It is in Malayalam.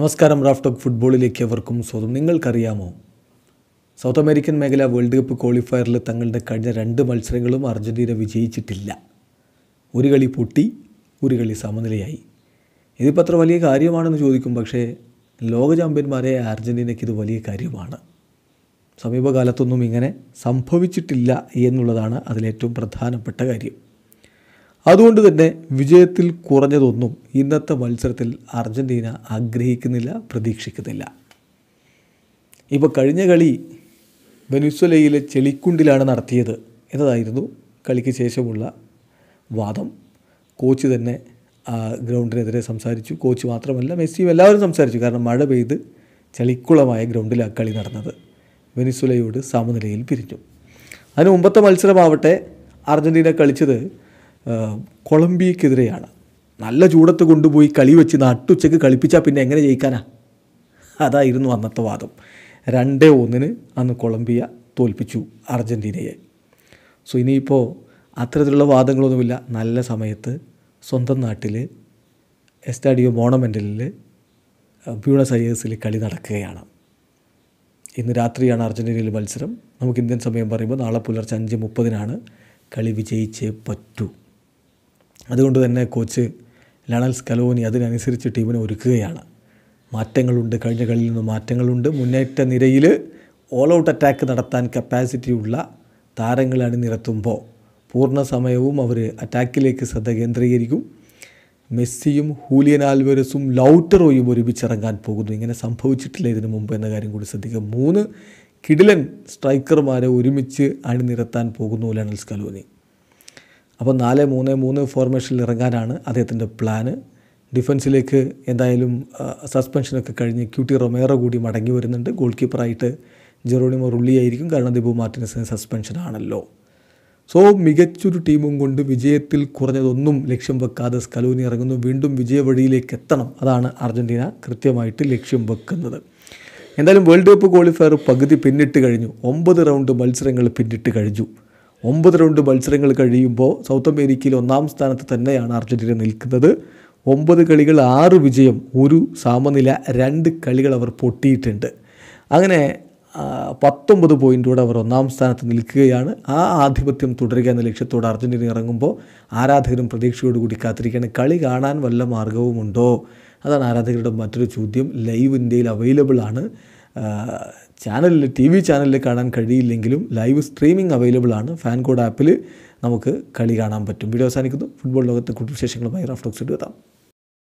നമസ്കാരം റാഫ് ടോക്ക് ഫുട്ബോളിലേക്ക് എവർക്കും സ്വാഗതം നിങ്ങൾക്കറിയാമോ സൗത്ത് അമേരിക്കൻ മേഖല വേൾഡ് കപ്പ് ക്വാളിഫയറിൽ തങ്ങളുടെ കഴിഞ്ഞ രണ്ട് മത്സരങ്ങളും അർജൻറ്റീന വിജയിച്ചിട്ടില്ല ഒരു കളി പൊട്ടി ഒരു കളി സമനിലയായി ഇതിപ്പോൾ അത്ര വലിയ കാര്യമാണെന്ന് ചോദിക്കും പക്ഷേ ലോക ചാമ്പ്യന്മാരെ അർജൻറ്റീനയ്ക്ക് ഇത് വലിയ കാര്യമാണ് സമീപകാലത്തൊന്നും ഇങ്ങനെ സംഭവിച്ചിട്ടില്ല എന്നുള്ളതാണ് അതിലേറ്റവും പ്രധാനപ്പെട്ട കാര്യം അതുകൊണ്ട് തന്നെ വിജയത്തിൽ കുറഞ്ഞതൊന്നും ഇന്നത്തെ മത്സരത്തിൽ അർജൻറ്റീന ആഗ്രഹിക്കുന്നില്ല പ്രതീക്ഷിക്കുന്നില്ല ഇപ്പോൾ കഴിഞ്ഞ കളി വെനുസ്വലയിലെ ചെളിക്കുണ്ടിലാണ് നടത്തിയത് എന്നതായിരുന്നു കളിക്ക് ശേഷമുള്ള വാദം കോച്ച് തന്നെ ഗ്രൗണ്ടിനെതിരെ സംസാരിച്ചു കോച്ച് മാത്രമല്ല മെസ്സിയും എല്ലാവരും സംസാരിച്ചു കാരണം മഴ പെയ്ത് ചളിക്കുളമായ ഗ്രൗണ്ടിലാണ് കളി നടന്നത് വെനിസുലയോട് സമനിലയിൽ പിരിഞ്ഞു അതിന് മുമ്പത്തെ മത്സരമാവട്ടെ അർജൻറ്റീന കളിച്ചത് കൊളംബിയക്കെതിരെയാണ് നല്ല ചൂടത്ത് കൊണ്ടുപോയി കളി വെച്ച് നട്ടുച്ചക്ക് കളിപ്പിച്ചാൽ പിന്നെ എങ്ങനെ ജയിക്കാനാ അതായിരുന്നു അന്നത്തെ വാദം രണ്ടേ ഒന്നിന് അന്ന് കൊളംബിയ തോൽപ്പിച്ചു അർജൻറ്റീനയെ സോ ഇനിയിപ്പോൾ അത്തരത്തിലുള്ള വാദങ്ങളൊന്നുമില്ല നല്ല സമയത്ത് സ്വന്തം നാട്ടിൽ എസ്റ്റാഡിയോ മോണമെൻറ്റലിൽ ബ്യൂണസ് അയേഴ്സിൽ കളി നടക്കുകയാണ് ഇന്ന് രാത്രിയാണ് അർജൻറ്റീനയിൽ മത്സരം നമുക്ക് ഇന്ത്യൻ സമയം പറയുമ്പോൾ നാളെ പുലർച്ചെ അഞ്ച് മുപ്പതിനാണ് കളി വിജയിച്ചേ പറ്റൂ അതുകൊണ്ട് തന്നെ കോച്ച് ലണൽ സ്കലോനി അതിനനുസരിച്ച് ടീമിനെ ഒരുക്കുകയാണ് മാറ്റങ്ങളുണ്ട് കഴിഞ്ഞ കളിയിൽ നിന്ന് മാറ്റങ്ങളുണ്ട് മുന്നേറ്റ നിരയിൽ ഓൾ ഔട്ട് അറ്റാക്ക് നടത്താൻ കപ്പാസിറ്റിയുള്ള താരങ്ങളെ അണിനിരത്തുമ്പോൾ പൂർണ്ണ സമയവും അവർ അറ്റാക്കിലേക്ക് ശ്രദ്ധ കേന്ദ്രീകരിക്കും മെസ്സിയും ഹൂലിയൻ ആൽവരസും ലൗട്ടറോയും ഒരുമിച്ചിറങ്ങാൻ പോകുന്നു ഇങ്ങനെ സംഭവിച്ചിട്ടില്ല ഇതിനു മുമ്പ് എന്ന കാര്യം കൂടി ശ്രദ്ധിക്കുക മൂന്ന് കിടിലൻ സ്ട്രൈക്കർമാരെ ഒരുമിച്ച് അണിനിരത്താൻ പോകുന്നു ലണൽസ് കലോനി അപ്പോൾ നാല് മൂന്ന് മൂന്ന് ഫോർമേഷനിൽ ഇറങ്ങാനാണ് അദ്ദേഹത്തിൻ്റെ പ്ലാന് ഡിഫൻസിലേക്ക് എന്തായാലും സസ്പെൻഷനൊക്കെ കഴിഞ്ഞ് ക്യു ടി റൊമേറോ കൂടി മടങ്ങി വരുന്നുണ്ട് ഗോൾ കീപ്പറായിട്ട് ജെറോണിമോ റുള്ളി ആയിരിക്കും കാരണം ദിബു മാർട്ടിനസിന് സസ്പെൻഷൻ ആണല്ലോ സോ മികച്ചൊരു ടീമും കൊണ്ട് വിജയത്തിൽ കുറഞ്ഞതൊന്നും ലക്ഷ്യം വെക്കാതെ സ്കലൂനി ഇറങ്ങുന്നു വീണ്ടും വിജയ വഴിയിലേക്ക് എത്തണം അതാണ് അർജൻറ്റീന കൃത്യമായിട്ട് ലക്ഷ്യം വെക്കുന്നത് എന്തായാലും വേൾഡ് കപ്പ് ക്വാളിഫയർ പകുതി പിന്നിട്ട് കഴിഞ്ഞു ഒമ്പത് റൗണ്ട് മത്സരങ്ങൾ പിന്നിട്ട് കഴിഞ്ഞു ഒമ്പത് റൗണ്ട് മത്സരങ്ങൾ കഴിയുമ്പോൾ സൗത്ത് അമേരിക്കയിൽ ഒന്നാം സ്ഥാനത്ത് തന്നെയാണ് അർജൻറ്റീന നിൽക്കുന്നത് ഒമ്പത് കളികൾ ആറ് വിജയം ഒരു സമനില രണ്ട് കളികൾ അവർ പൊട്ടിയിട്ടുണ്ട് അങ്ങനെ പത്തൊമ്പത് പോയിൻറ്റോടെ അവർ ഒന്നാം സ്ഥാനത്ത് നിൽക്കുകയാണ് ആ ആധിപത്യം തുടരുക എന്ന ലക്ഷ്യത്തോടെ അർജൻറ്റീന ഇറങ്ങുമ്പോൾ ആരാധകരും പ്രതീക്ഷയോടുകൂടി കാത്തിരിക്കുകയാണ് കളി കാണാൻ വല്ല മാർഗവുമുണ്ടോ അതാണ് ആരാധകരുടെ മറ്റൊരു ചോദ്യം ലൈവ് ഇന്ത്യയിൽ അവൈലബിൾ ആണ് ചാനലിൽ ടി വി ചാനലിൽ കാണാൻ കഴിയില്ലെങ്കിലും ലൈവ് സ്ട്രീമിംഗ് അവൈലബിൾ ആണ് ഫാൻ കോഡ് ആപ്പിൽ നമുക്ക് കളി കാണാൻ പറ്റും വീഡിയോ അവസാനിക്കുന്നു ഫുട്ബോൾ ലോകത്തെ കുട്ടി വിശേഷങ്ങളുമായി റാഫ്റ്റോക്സിഡ് എത്താം